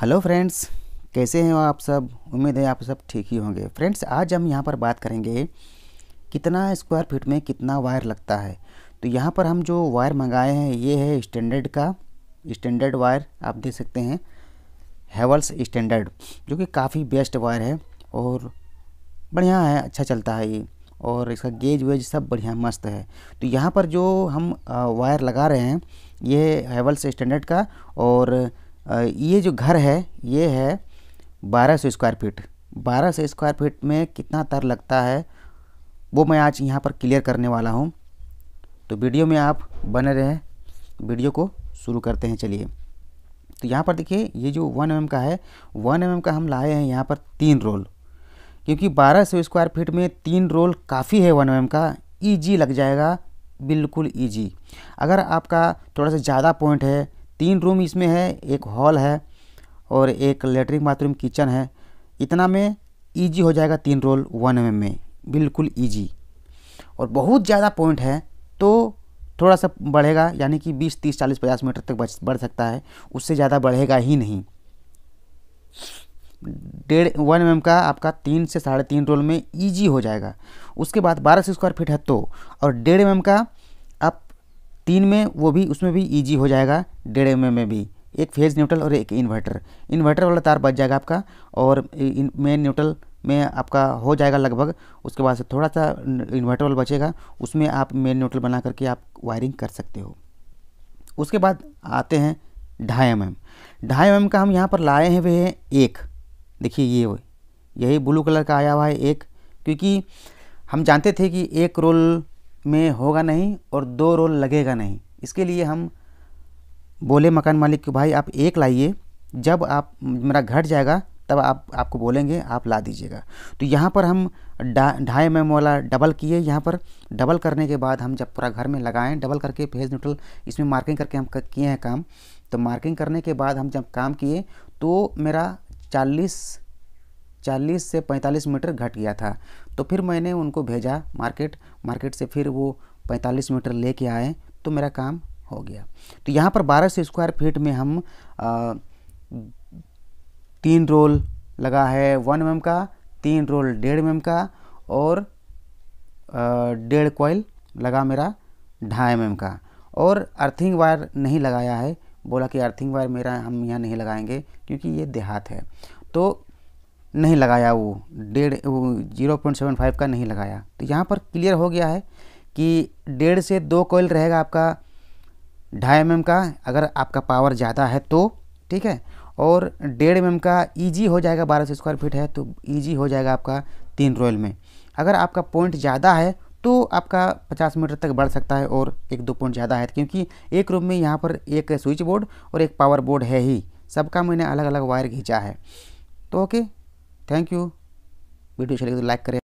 hello friends कैसे हैं आप सब उम्मीद है आप सब ठीक ही होंगे फ्रेंड्स आज हम यहाँ पर बात करेंगे कितना स्क्वायर फीट में कितना वायर लगता है तो यहाँ पर हम जो वायर मंगाए हैं ये है स्टैंडर्ड का स्टैंडर्ड वायर आप देख सकते हैं हेवल्स स्टैंडर्ड जो कि काफ़ी बेस्ट वायर है और बढ़िया है अच्छा चलता है ये और इसका गेज वेज सब बढ़िया मस्त है तो यहाँ पर जो हम वायर लगा रहे हैं ये हेवल्स स्टैंडर्ड का और ये जो घर है ये है 1200 स्क्वायर फीट 1200 स्क्वायर फीट में कितना तार लगता है वो मैं आज यहाँ पर क्लियर करने वाला हूँ तो वीडियो में आप बने रहें वीडियो को शुरू करते हैं चलिए तो यहाँ पर देखिए ये जो वन एम mm का है वन एम mm का हम लाए हैं यहाँ पर तीन रोल क्योंकि बारह सौ स्क्वायर फीट में तीन रोल काफ़ी है वन एम mm का ईजी लग जाएगा बिल्कुल ईजी अगर आपका थोड़ा सा ज़्यादा पॉइंट है तीन रूम इसमें है एक हॉल है और एक लेटरिन बाथरूम किचन है इतना में ईजी हो जाएगा तीन रोल वन एम में बिल्कुल ईजी और बहुत ज़्यादा पॉइंट है तो थोड़ा सा बढ़ेगा यानी कि 20, 30, 40, 50 मीटर तक बढ़ सकता है उससे ज़्यादा बढ़ेगा ही नहीं डेढ़ वन एम का आपका तीन से साढ़े तीन रोल में ईजी हो जाएगा उसके बाद बारह सौ स्क्वायर फीट है तो और डेढ़ एम का तीन में वो भी उसमें भी ईजी e हो जाएगा डेढ़ एम में भी एक फेज न्यूट्रल और एक इन्वर्टर इन्वर्टर वाला तार बच जाएगा आपका और मेन न्यूट्रल में आपका हो जाएगा लगभग उसके बाद से थोड़ा सा इन्वर्टर वाला बचेगा उसमें आप मेन न्यूट्रल बना करके आप वायरिंग कर सकते हो उसके बाद आते हैं ढाई एम एम ढाई एम का हम यहाँ पर लाए हैं वे हैं एक देखिए ये यही ब्लू कलर का आया हुआ है एक क्योंकि हम जानते थे कि एक रोल में होगा नहीं और दो रोल लगेगा नहीं इसके लिए हम बोले मकान मालिक को भाई आप एक लाइए जब आप मेरा घट जाएगा तब आप आपको बोलेंगे आप ला दीजिएगा तो यहाँ पर हम ढाई एम वाला डबल किए यहाँ पर डबल करने के बाद हम जब पूरा घर में लगाएं डबल करके फेज न्यूट्रल इसमें मार्किंग करके हम किए हैं काम तो मार्किंग करने के बाद हम जब काम किए तो मेरा चालीस 40 से 45 मीटर घट गया था तो फिर मैंने उनको भेजा मार्केट मार्केट से फिर वो 45 मीटर लेके आए तो मेरा काम हो गया तो यहाँ पर 1200 स्क्वायर फीट में हम आ, तीन रोल लगा है वन एम का तीन रोल डेढ़ एम का और डेढ़ कोयल लगा मेरा ढाई एम का और अर्थिंग वायर नहीं लगाया है बोला कि अर्थिंग वायर मेरा हम यहाँ नहीं लगाएंगे क्योंकि ये देहात है तो नहीं लगाया वो डेढ़ वो जीरो पॉइंट सेवन फाइव का नहीं लगाया तो यहाँ पर क्लियर हो गया है कि डेढ़ से दो कोयल रहेगा आपका ढाई एम का अगर आपका पावर ज़्यादा है तो ठीक है और डेढ़ एम का ईजी e हो जाएगा बारह सौ स्क्वायर फीट है तो ईजी e हो जाएगा आपका तीन रोयल में अगर आपका पॉइंट ज़्यादा है तो आपका 50 मीटर तक बढ़ सकता है और एक दो पॉइंट ज़्यादा है क्योंकि एक रूम में यहाँ पर एक स्विच बोर्ड और एक पावर बोर्ड है ही सबका मैंने अलग अलग वायर खींचा है तो ओके थैंक यू वीडियो अच्छी लगे तो लाइक करें